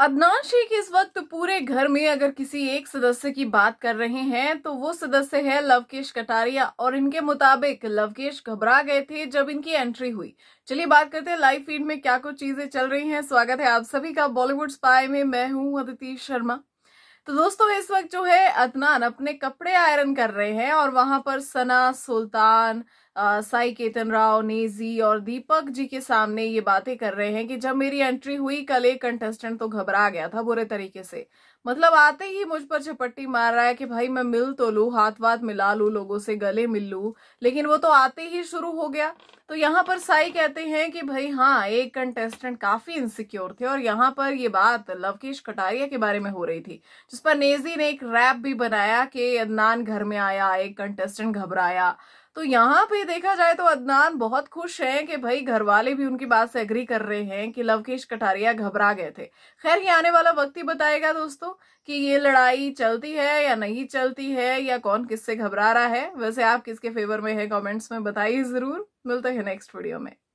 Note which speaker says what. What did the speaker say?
Speaker 1: अदनान शेख इस वक्त पूरे घर में अगर किसी एक सदस्य की बात कर रहे हैं तो वो सदस्य है लवकेश कटारिया और इनके मुताबिक लवकेश घबरा गए थे जब इनकी एंट्री हुई चलिए बात करते हैं लाइव फीड में क्या कुछ चीजें चल रही हैं स्वागत है आप सभी का बॉलीवुड स्पाई में मैं हूं अदिति शर्मा तो दोस्तों इस वक्त जो है अदनान अपने कपड़े आयरन कर रहे हैं और वहां पर सना सुल्तान साई केतन राव नेजी और दीपक जी के सामने ये बातें कर रहे हैं कि जब मेरी एंट्री हुई कल एक कंटेस्टेंट तो घबरा गया था बुरे तरीके से मतलब आते ही मुझ पर झपट्टी मार रहा है कि भाई मैं मिल तो लू हाथ वाथ मिला लू लोगों से गले मिल लू लेकिन वो तो आते ही शुरू हो गया तो यहाँ पर साई कहते हैं कि भाई हाँ एक कंटेस्टेंट काफी इनसिक्योर थे और यहाँ पर ये बात लवकेश कटारिया के बारे में हो रही थी जिस पर नेजी ने एक रैप भी बनाया कि अदनान घर में आया एक कंटेस्टेंट घबराया तो यहाँ पे देखा जाए तो अदनान बहुत खुश हैं कि भाई घर वाले भी उनकी बात से एग्री कर रहे हैं कि लवकेश कटारिया घबरा गए थे खैर ये आने वाला वक्त ही बताएगा दोस्तों कि ये लड़ाई चलती है या नहीं चलती है या कौन किससे घबरा रहा है वैसे आप किसके फेवर में है कमेंट्स में बताइए जरूर मिलते हैं नेक्स्ट वीडियो में